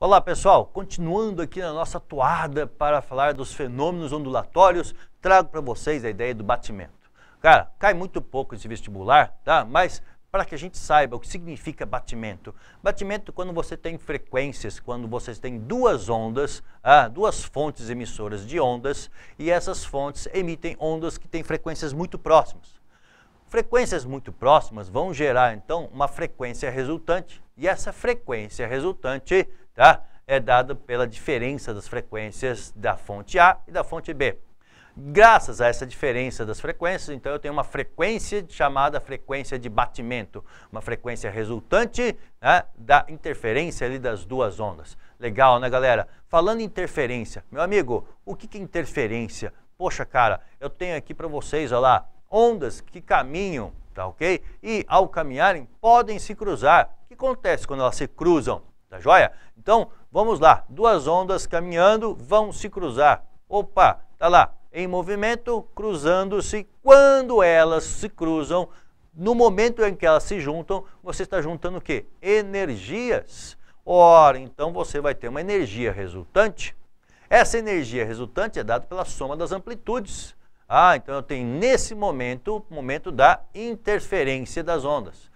Olá pessoal, continuando aqui na nossa toada para falar dos fenômenos ondulatórios, trago para vocês a ideia do batimento. Cara, cai muito pouco esse vestibular, tá? Mas para que a gente saiba o que significa batimento. Batimento é quando você tem frequências, quando você tem duas ondas, ah, duas fontes emissoras de ondas, e essas fontes emitem ondas que têm frequências muito próximas. Frequências muito próximas vão gerar, então, uma frequência resultante, e essa frequência resultante tá? é dado pela diferença das frequências da fonte A e da fonte B. Graças a essa diferença das frequências, então eu tenho uma frequência chamada frequência de batimento, uma frequência resultante né, da interferência ali das duas ondas. Legal, né, galera? Falando em interferência, meu amigo, o que, é interferência? Poxa, cara, eu tenho aqui para vocês, olha lá, ondas que caminham, tá ok? E ao caminharem, podem se cruzar. O que acontece quando elas se cruzam? Tá joia? Então, vamos lá. Duas ondas caminhando vão se cruzar. Opa, tá lá. Em movimento, cruzando-se. Quando elas se cruzam, no momento em que elas se juntam, você está juntando o quê? Energias. Ora, então você vai ter uma energia resultante. Essa energia resultante é dada pela soma das amplitudes. Ah, então eu tenho nesse momento, o momento da interferência das ondas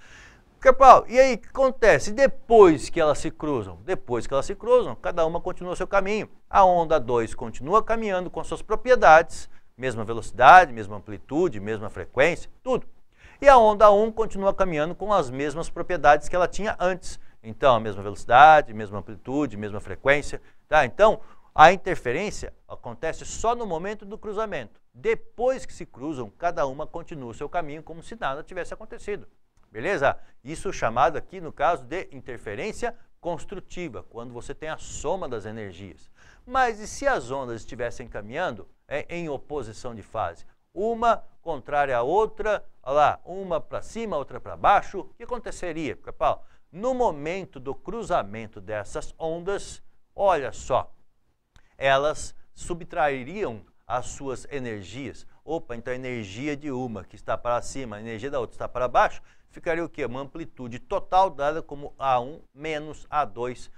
e aí, o que acontece? Depois que elas se cruzam, depois que elas se cruzam, cada uma continua seu caminho. A onda 2 continua caminhando com suas propriedades, mesma velocidade, mesma amplitude, mesma frequência, tudo. E a onda 1 um continua caminhando com as mesmas propriedades que ela tinha antes. Então, a mesma velocidade, mesma amplitude, mesma frequência. Tá? Então, a interferência acontece só no momento do cruzamento. Depois que se cruzam, cada uma continua seu caminho como se nada tivesse acontecido. Beleza? Isso chamado aqui, no caso, de interferência construtiva, quando você tem a soma das energias. Mas e se as ondas estivessem caminhando é, em oposição de fase? Uma contrária à outra, olha lá, uma para cima, outra para baixo, o que aconteceria, Capal? No momento do cruzamento dessas ondas, olha só, elas subtrairiam as suas energias. Opa, então a energia de uma que está para cima, a energia da outra está para baixo, ficaria o quê? Uma amplitude total dada como A1 menos A2.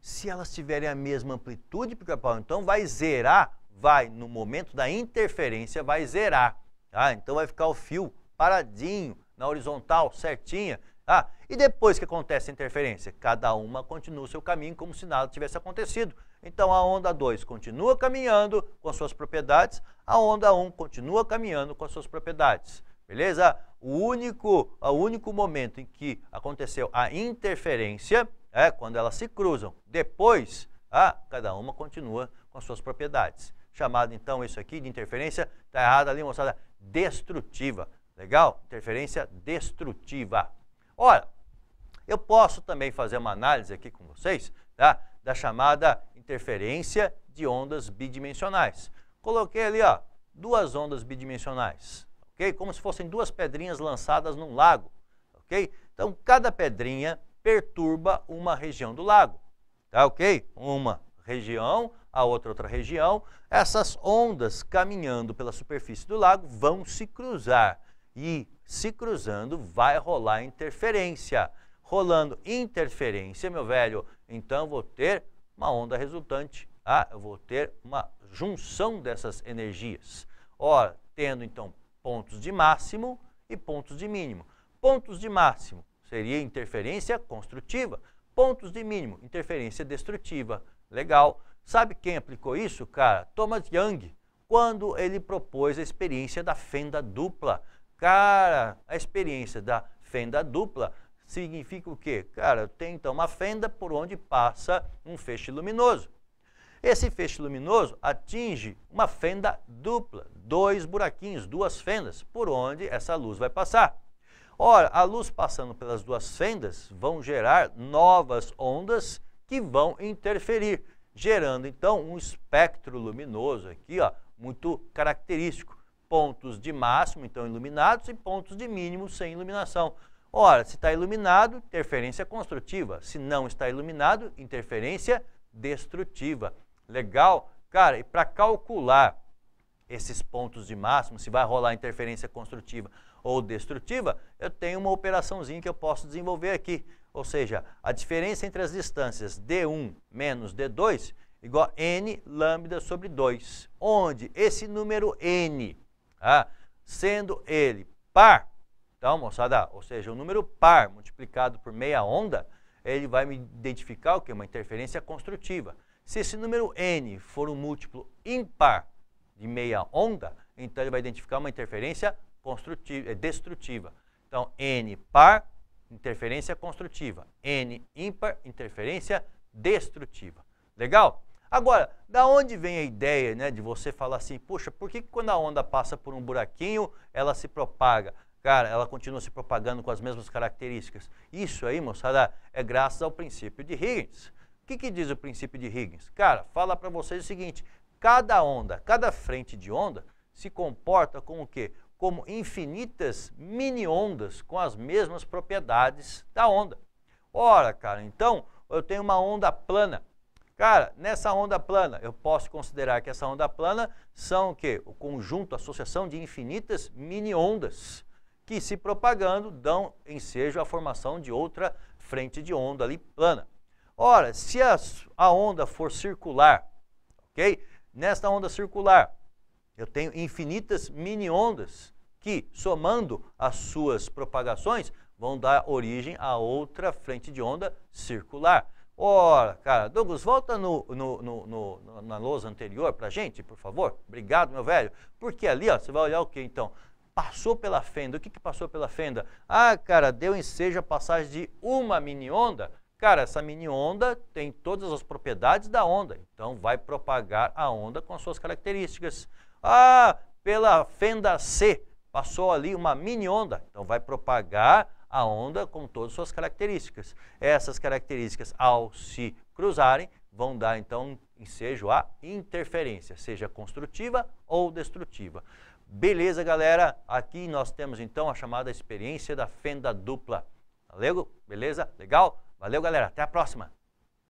Se elas tiverem a mesma amplitude, pica-pau, então vai zerar, vai, no momento da interferência, vai zerar. Tá? Então vai ficar o fio paradinho, na horizontal, certinha. Tá? E depois que acontece a interferência? Cada uma continua o seu caminho como se nada tivesse acontecido. Então a onda 2 continua caminhando com suas propriedades, a onda 1 um continua caminhando com suas propriedades. Beleza? O único, o único momento em que aconteceu a interferência é quando elas se cruzam. Depois, ah, cada uma continua com as suas propriedades. Chamado então isso aqui de interferência, está errado ali, moçada, destrutiva. Legal? Interferência destrutiva. Ora, eu posso também fazer uma análise aqui com vocês tá? da chamada interferência de ondas bidimensionais. Coloquei ali ó, duas ondas bidimensionais ok? Como se fossem duas pedrinhas lançadas num lago, ok? Então, cada pedrinha perturba uma região do lago, tá ok? Uma região, a outra outra região. Essas ondas caminhando pela superfície do lago vão se cruzar e se cruzando vai rolar interferência. Rolando interferência, meu velho, então vou ter uma onda resultante. Ah, eu vou ter uma junção dessas energias. Ora, tendo então pontos de máximo e pontos de mínimo. Pontos de máximo seria interferência construtiva, pontos de mínimo, interferência destrutiva. Legal. Sabe quem aplicou isso, cara? Thomas Young, quando ele propôs a experiência da fenda dupla. Cara, a experiência da fenda dupla significa o quê? Cara, tem então uma fenda por onde passa um feixe luminoso. Esse feixe luminoso atinge uma fenda dupla, dois buraquinhos, duas fendas, por onde essa luz vai passar. Ora, a luz passando pelas duas fendas vão gerar novas ondas que vão interferir, gerando então um espectro luminoso aqui, ó, muito característico. Pontos de máximo, então, iluminados, e pontos de mínimo sem iluminação. Ora, se está iluminado, interferência construtiva. Se não está iluminado, interferência destrutiva. Legal? Cara, e para calcular esses pontos de máximo, se vai rolar interferência construtiva ou destrutiva, eu tenho uma operaçãozinha que eu posso desenvolver aqui. Ou seja, a diferença entre as distâncias D1 menos D2 igual a N lambda sobre 2, onde esse número N, tá? sendo ele par, então, moçada, ou seja, o número par multiplicado por meia onda, ele vai me identificar o que? Uma interferência construtiva. Se esse número n for um múltiplo ímpar de meia onda, então ele vai identificar uma interferência construtiva, eh, destrutiva. Então, n par, interferência construtiva. n ímpar, interferência destrutiva. Legal? Agora, da onde vem a ideia né, de você falar assim, poxa, por que, que quando a onda passa por um buraquinho, ela se propaga? Cara, ela continua se propagando com as mesmas características. Isso aí, moçada, é graças ao princípio de Higgins. O que, que diz o princípio de Higgins? Cara, fala para vocês o seguinte: cada onda, cada frente de onda se comporta como o quê? Como infinitas mini-ondas com as mesmas propriedades da onda. Ora, cara, então eu tenho uma onda plana. Cara, nessa onda plana, eu posso considerar que essa onda plana são o quê? O conjunto, a associação de infinitas mini-ondas que se propagando dão ensejo à formação de outra frente de onda ali plana. Ora, se a, a onda for circular, ok? Nesta onda circular, eu tenho infinitas mini-ondas que, somando as suas propagações, vão dar origem a outra frente de onda circular. Ora, cara, Douglas, volta no, no, no, na lousa anterior para gente, por favor. Obrigado, meu velho. Porque ali, ó, você vai olhar o que então? Passou pela fenda. O que, que passou pela fenda? Ah, cara, deu ensejo a passagem de uma mini onda Cara, essa mini onda tem todas as propriedades da onda, então vai propagar a onda com suas características. Ah, pela fenda C passou ali uma mini onda, então vai propagar a onda com todas as suas características. Essas características, ao se cruzarem, vão dar então ensejo à interferência, seja construtiva ou destrutiva. Beleza, galera? Aqui nós temos então a chamada experiência da fenda dupla. Valeu? Beleza? Legal? Valeu, galera. Até a próxima.